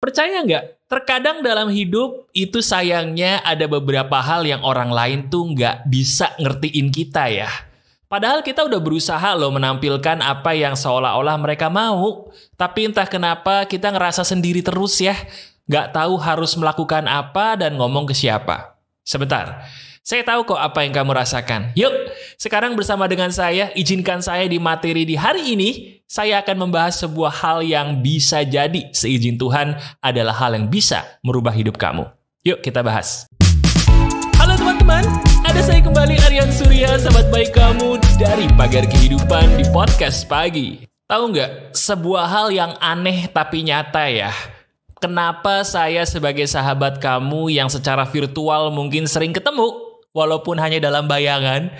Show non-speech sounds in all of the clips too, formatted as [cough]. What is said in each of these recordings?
Percaya nggak? Terkadang dalam hidup itu sayangnya ada beberapa hal yang orang lain tuh nggak bisa ngertiin kita ya. Padahal kita udah berusaha loh menampilkan apa yang seolah-olah mereka mau. Tapi entah kenapa kita ngerasa sendiri terus ya. Nggak tahu harus melakukan apa dan ngomong ke siapa. Sebentar, saya tahu kok apa yang kamu rasakan. Yuk, sekarang bersama dengan saya, izinkan saya di materi di hari ini saya akan membahas sebuah hal yang bisa jadi seizin Tuhan adalah hal yang bisa merubah hidup kamu. Yuk kita bahas. Halo teman-teman, ada saya kembali Aryan Surya, sahabat baik kamu dari Pagar Kehidupan di Podcast Pagi. Tahu nggak, sebuah hal yang aneh tapi nyata ya. Kenapa saya sebagai sahabat kamu yang secara virtual mungkin sering ketemu, walaupun hanya dalam bayangan,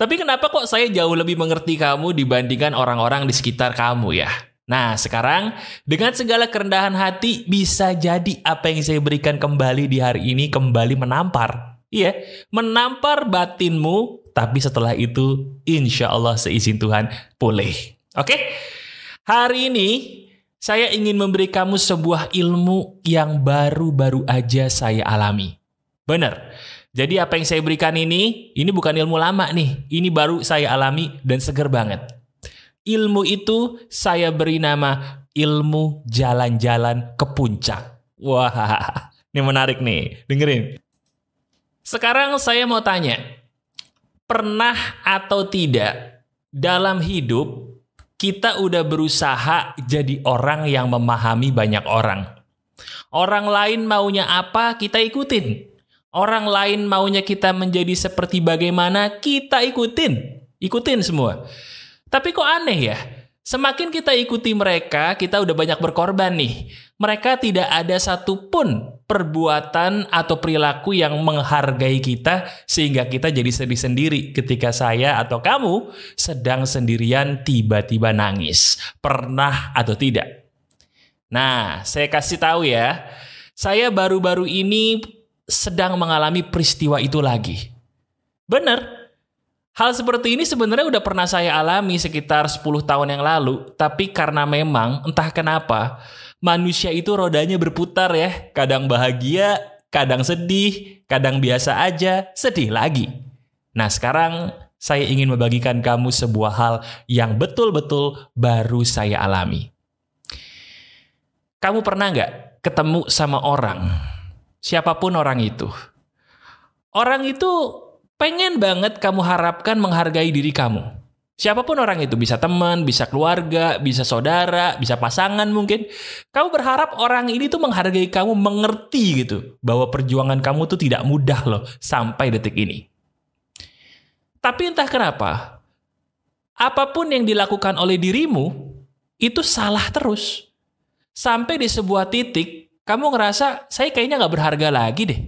tapi kenapa kok saya jauh lebih mengerti kamu dibandingkan orang-orang di sekitar kamu ya? Nah, sekarang dengan segala kerendahan hati bisa jadi apa yang saya berikan kembali di hari ini kembali menampar. Iya, menampar batinmu, tapi setelah itu insya Allah seizin Tuhan pulih. Oke? Hari ini saya ingin memberi kamu sebuah ilmu yang baru-baru aja saya alami. Benar. Jadi apa yang saya berikan ini, ini bukan ilmu lama nih. Ini baru saya alami dan seger banget. Ilmu itu saya beri nama ilmu jalan-jalan ke puncak. Wah, [laughs] ini menarik nih. Dengerin. Sekarang saya mau tanya, pernah atau tidak dalam hidup kita udah berusaha jadi orang yang memahami banyak orang. Orang lain maunya apa, kita ikutin. Orang lain maunya kita menjadi seperti bagaimana kita ikutin. Ikutin semua. Tapi kok aneh ya? Semakin kita ikuti mereka, kita udah banyak berkorban nih. Mereka tidak ada satupun perbuatan atau perilaku yang menghargai kita sehingga kita jadi sedih sendiri ketika saya atau kamu sedang sendirian tiba-tiba nangis. Pernah atau tidak? Nah, saya kasih tahu ya. Saya baru-baru ini sedang mengalami peristiwa itu lagi. Benar. Hal seperti ini sebenarnya udah pernah saya alami sekitar 10 tahun yang lalu, tapi karena memang entah kenapa manusia itu rodanya berputar ya, kadang bahagia, kadang sedih, kadang biasa aja, sedih lagi. Nah, sekarang saya ingin membagikan kamu sebuah hal yang betul-betul baru saya alami. Kamu pernah nggak ketemu sama orang siapapun orang itu. Orang itu pengen banget kamu harapkan menghargai diri kamu. Siapapun orang itu, bisa teman, bisa keluarga, bisa saudara, bisa pasangan mungkin. Kamu berharap orang ini tuh menghargai kamu, mengerti gitu. Bahwa perjuangan kamu tuh tidak mudah loh sampai detik ini. Tapi entah kenapa, apapun yang dilakukan oleh dirimu, itu salah terus. Sampai di sebuah titik, kamu ngerasa saya kayaknya nggak berharga lagi deh.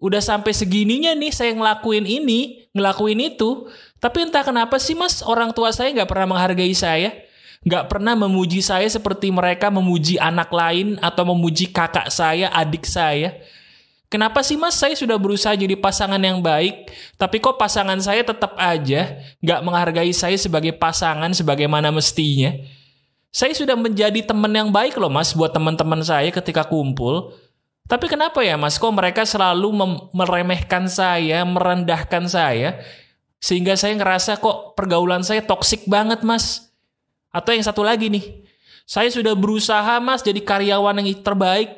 Udah sampai segininya nih saya ngelakuin ini, ngelakuin itu, tapi entah kenapa sih mas orang tua saya nggak pernah menghargai saya, nggak pernah memuji saya seperti mereka memuji anak lain atau memuji kakak saya, adik saya. Kenapa sih mas saya sudah berusaha jadi pasangan yang baik, tapi kok pasangan saya tetap aja nggak menghargai saya sebagai pasangan sebagaimana mestinya? Saya sudah menjadi teman yang baik loh mas buat teman-teman saya ketika kumpul. Tapi kenapa ya mas kok mereka selalu meremehkan saya, merendahkan saya. Sehingga saya ngerasa kok pergaulan saya toksik banget mas. Atau yang satu lagi nih. Saya sudah berusaha mas jadi karyawan yang terbaik.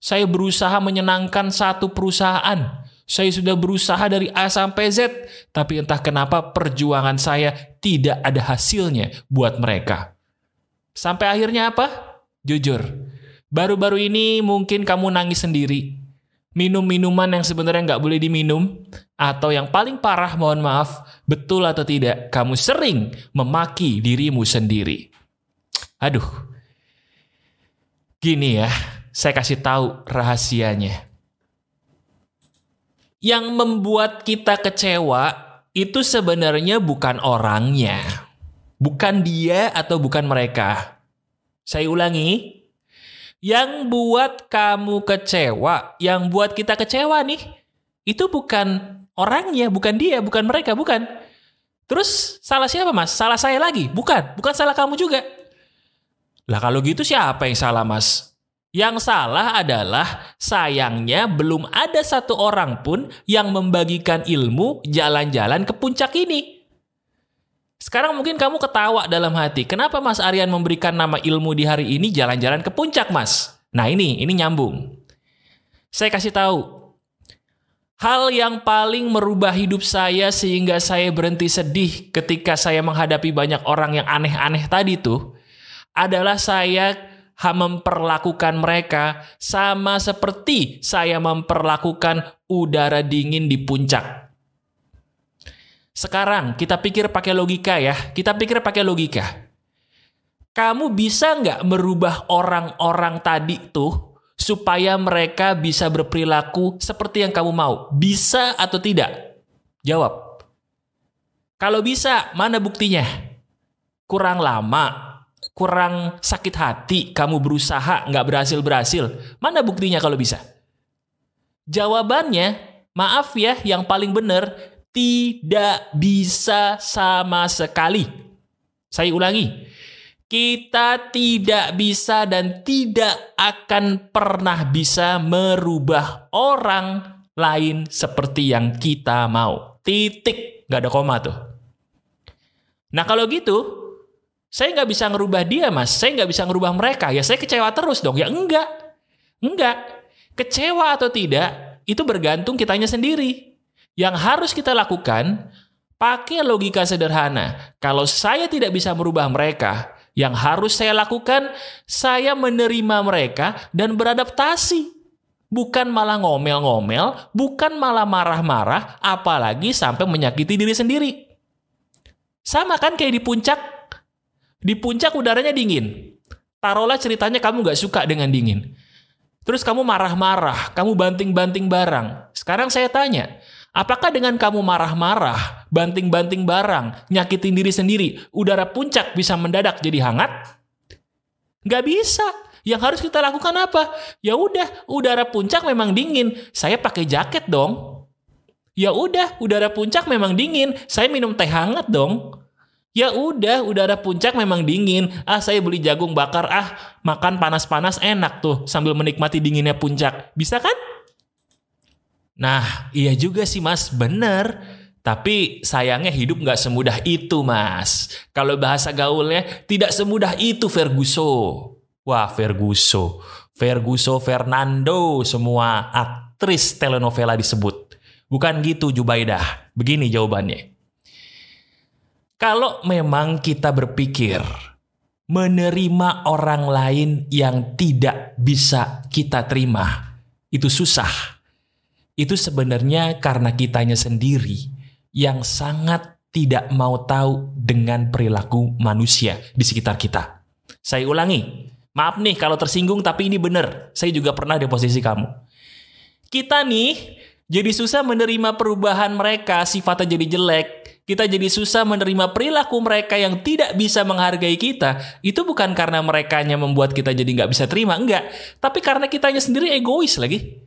Saya berusaha menyenangkan satu perusahaan. Saya sudah berusaha dari A sampai Z, tapi entah kenapa perjuangan saya tidak ada hasilnya buat mereka. Sampai akhirnya apa? Jujur. Baru-baru ini mungkin kamu nangis sendiri. Minum minuman yang sebenarnya nggak boleh diminum. Atau yang paling parah, mohon maaf, betul atau tidak, kamu sering memaki dirimu sendiri. Aduh. Gini ya, saya kasih tahu rahasianya. Yang membuat kita kecewa itu sebenarnya bukan orangnya bukan dia atau bukan mereka. Saya ulangi, yang buat kamu kecewa, yang buat kita kecewa nih, itu bukan orangnya, bukan dia, bukan mereka, bukan. Terus salah siapa mas? Salah saya lagi? Bukan, bukan salah kamu juga. Lah kalau gitu siapa yang salah mas? Yang salah adalah sayangnya belum ada satu orang pun yang membagikan ilmu jalan-jalan ke puncak ini. Sekarang mungkin kamu ketawa dalam hati. Kenapa Mas Aryan memberikan nama ilmu di hari ini jalan-jalan ke puncak, Mas? Nah ini, ini nyambung. Saya kasih tahu, Hal yang paling merubah hidup saya sehingga saya berhenti sedih ketika saya menghadapi banyak orang yang aneh-aneh tadi tuh adalah saya memperlakukan mereka sama seperti saya memperlakukan udara dingin di puncak. Sekarang kita pikir pakai logika ya. Kita pikir pakai logika. Kamu bisa nggak merubah orang-orang tadi tuh supaya mereka bisa berperilaku seperti yang kamu mau? Bisa atau tidak? Jawab. Kalau bisa, mana buktinya? Kurang lama, kurang sakit hati, kamu berusaha nggak berhasil-berhasil. Mana buktinya kalau bisa? Jawabannya, maaf ya, yang paling benar tidak bisa sama sekali. Saya ulangi, kita tidak bisa dan tidak akan pernah bisa merubah orang lain seperti yang kita mau. Titik, nggak ada koma tuh. Nah kalau gitu, saya nggak bisa ngerubah dia mas, saya nggak bisa ngerubah mereka. Ya saya kecewa terus dong, ya enggak. Enggak. Kecewa atau tidak, itu bergantung kitanya sendiri. Yang harus kita lakukan, pakai logika sederhana. Kalau saya tidak bisa merubah mereka, yang harus saya lakukan, saya menerima mereka dan beradaptasi. Bukan malah ngomel-ngomel, bukan malah marah-marah, apalagi sampai menyakiti diri sendiri. Sama kan kayak di puncak? Di puncak udaranya dingin. Taruhlah ceritanya kamu gak suka dengan dingin. Terus kamu marah-marah, kamu banting-banting barang. Sekarang saya tanya, Apakah dengan kamu marah-marah, banting-banting barang, nyakitin diri sendiri, udara puncak bisa mendadak jadi hangat? Gak bisa. Yang harus kita lakukan apa? Ya udah, udara puncak memang dingin. Saya pakai jaket dong. Ya udah, udara puncak memang dingin. Saya minum teh hangat dong. Ya udah, udara puncak memang dingin. Ah, saya beli jagung bakar. Ah, makan panas-panas enak tuh sambil menikmati dinginnya puncak. Bisa kan? Nah, iya juga sih Mas, bener. Tapi sayangnya hidup nggak semudah itu Mas. Kalau bahasa gaulnya tidak semudah itu Ferguso. Wah Ferguso, Ferguso Fernando semua aktris telenovela disebut. Bukan gitu Jubaidah. Begini jawabannya. Kalau memang kita berpikir menerima orang lain yang tidak bisa kita terima, itu susah itu sebenarnya karena kitanya sendiri yang sangat tidak mau tahu dengan perilaku manusia di sekitar kita. Saya ulangi, maaf nih kalau tersinggung tapi ini benar. Saya juga pernah di posisi kamu. Kita nih jadi susah menerima perubahan mereka, sifatnya jadi jelek. Kita jadi susah menerima perilaku mereka yang tidak bisa menghargai kita. Itu bukan karena mereka merekanya membuat kita jadi nggak bisa terima, enggak. Tapi karena kitanya sendiri egois lagi.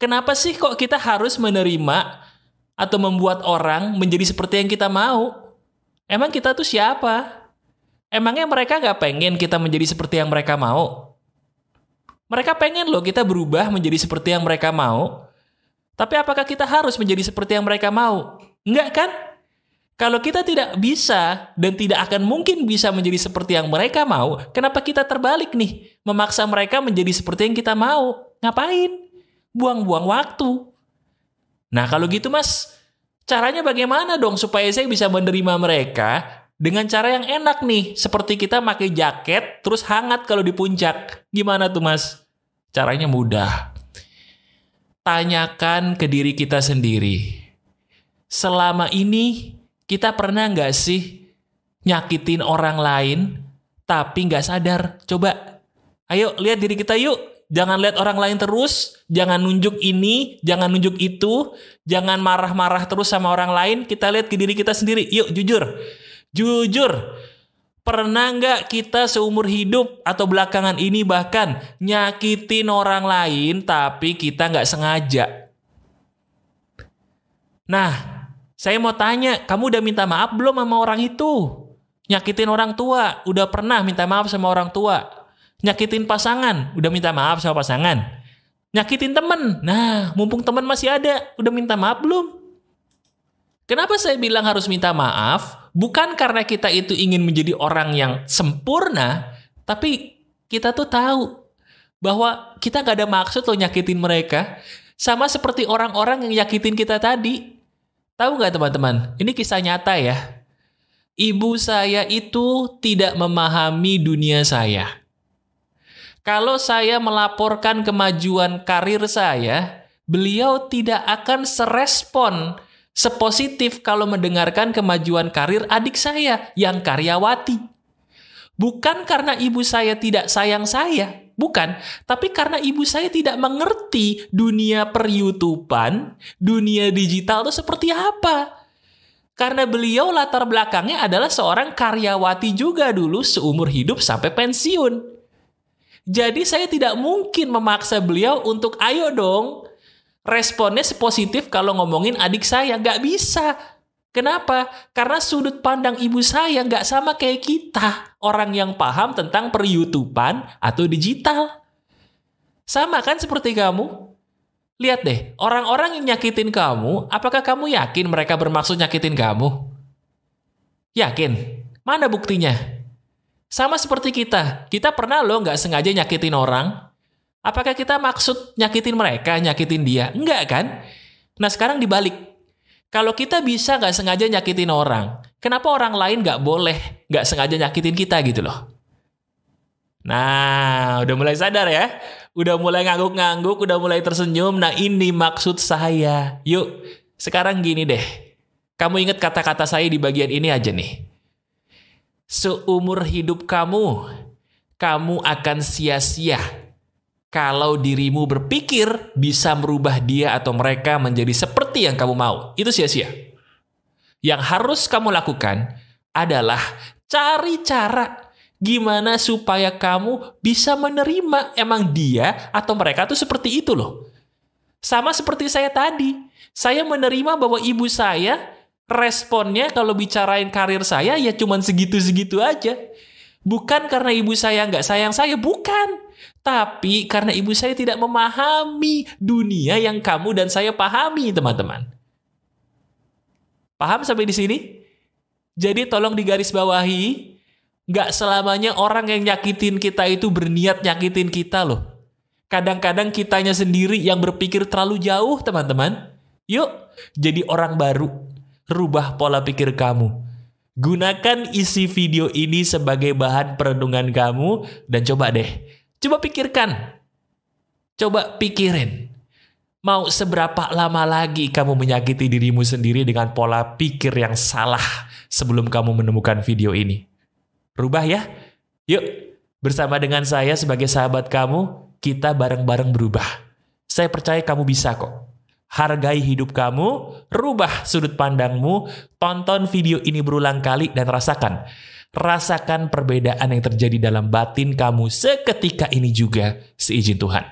Kenapa sih kok kita harus menerima atau membuat orang menjadi seperti yang kita mau? Emang kita tuh siapa? Emangnya mereka nggak pengen kita menjadi seperti yang mereka mau? Mereka pengen loh kita berubah menjadi seperti yang mereka mau. Tapi apakah kita harus menjadi seperti yang mereka mau? Enggak kan? Kalau kita tidak bisa dan tidak akan mungkin bisa menjadi seperti yang mereka mau, kenapa kita terbalik nih? Memaksa mereka menjadi seperti yang kita mau. Ngapain? buang-buang waktu. Nah kalau gitu mas, caranya bagaimana dong supaya saya bisa menerima mereka dengan cara yang enak nih, seperti kita pakai jaket terus hangat kalau di puncak. Gimana tuh mas? Caranya mudah. Tanyakan ke diri kita sendiri. Selama ini kita pernah nggak sih nyakitin orang lain tapi nggak sadar? Coba, ayo lihat diri kita yuk Jangan lihat orang lain terus, jangan nunjuk ini, jangan nunjuk itu, jangan marah-marah terus sama orang lain. Kita lihat ke diri kita sendiri. Yuk jujur. Jujur. Pernah nggak kita seumur hidup atau belakangan ini bahkan nyakitin orang lain tapi kita nggak sengaja? Nah, saya mau tanya, kamu udah minta maaf belum sama orang itu? Nyakitin orang tua, udah pernah minta maaf sama orang tua? nyakitin pasangan, udah minta maaf sama pasangan. Nyakitin temen, nah mumpung temen masih ada, udah minta maaf belum? Kenapa saya bilang harus minta maaf? Bukan karena kita itu ingin menjadi orang yang sempurna, tapi kita tuh tahu bahwa kita gak ada maksud loh nyakitin mereka. Sama seperti orang-orang yang nyakitin kita tadi. Tahu gak teman-teman? Ini kisah nyata ya. Ibu saya itu tidak memahami dunia saya. Kalau saya melaporkan kemajuan karir saya, beliau tidak akan serespon sepositif kalau mendengarkan kemajuan karir adik saya yang karyawati. Bukan karena ibu saya tidak sayang saya, Bukan, tapi karena ibu saya tidak mengerti dunia peryutupan, dunia digital itu seperti apa. Karena beliau latar belakangnya adalah seorang karyawati juga dulu seumur hidup sampai pensiun. Jadi saya tidak mungkin memaksa beliau untuk ayo dong responnya positif kalau ngomongin adik saya. Nggak bisa. Kenapa? Karena sudut pandang ibu saya nggak sama kayak kita. Orang yang paham tentang peryutupan atau digital. Sama kan seperti kamu? Lihat deh, orang-orang yang nyakitin kamu, apakah kamu yakin mereka bermaksud nyakitin kamu? Yakin? Mana buktinya? Sama seperti kita, kita pernah loh nggak sengaja nyakitin orang. Apakah kita maksud nyakitin mereka, nyakitin dia? Enggak kan? Nah sekarang dibalik. Kalau kita bisa nggak sengaja nyakitin orang, kenapa orang lain nggak boleh nggak sengaja nyakitin kita gitu loh? Nah, udah mulai sadar ya? Udah mulai ngangguk-ngangguk, udah mulai tersenyum. Nah, ini maksud saya. Yuk, sekarang gini deh. Kamu ingat kata-kata saya di bagian ini aja nih seumur hidup kamu, kamu akan sia-sia kalau dirimu berpikir bisa merubah dia atau mereka menjadi seperti yang kamu mau. Itu sia-sia. Yang harus kamu lakukan adalah cari cara gimana supaya kamu bisa menerima emang dia atau mereka tuh seperti itu loh. Sama seperti saya tadi, saya menerima bahwa ibu saya responnya kalau bicarain karir saya ya cuman segitu-segitu aja. Bukan karena ibu saya nggak sayang saya, bukan. Tapi karena ibu saya tidak memahami dunia yang kamu dan saya pahami, teman-teman. Paham sampai di sini? Jadi tolong digarisbawahi, nggak selamanya orang yang nyakitin kita itu berniat nyakitin kita loh. Kadang-kadang kitanya sendiri yang berpikir terlalu jauh, teman-teman. Yuk, jadi orang baru rubah pola pikir kamu. Gunakan isi video ini sebagai bahan perenungan kamu dan coba deh, coba pikirkan. Coba pikirin. Mau seberapa lama lagi kamu menyakiti dirimu sendiri dengan pola pikir yang salah sebelum kamu menemukan video ini? Rubah ya. Yuk, bersama dengan saya sebagai sahabat kamu, kita bareng-bareng berubah. Saya percaya kamu bisa kok. Hargai hidup kamu, rubah sudut pandangmu, tonton video ini berulang kali dan rasakan. Rasakan perbedaan yang terjadi dalam batin kamu seketika ini juga seizin Tuhan.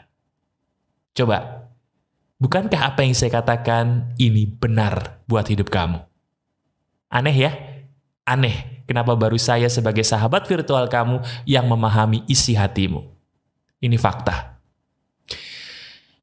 Coba, bukankah apa yang saya katakan ini benar buat hidup kamu? Aneh ya? Aneh kenapa baru saya sebagai sahabat virtual kamu yang memahami isi hatimu. Ini fakta.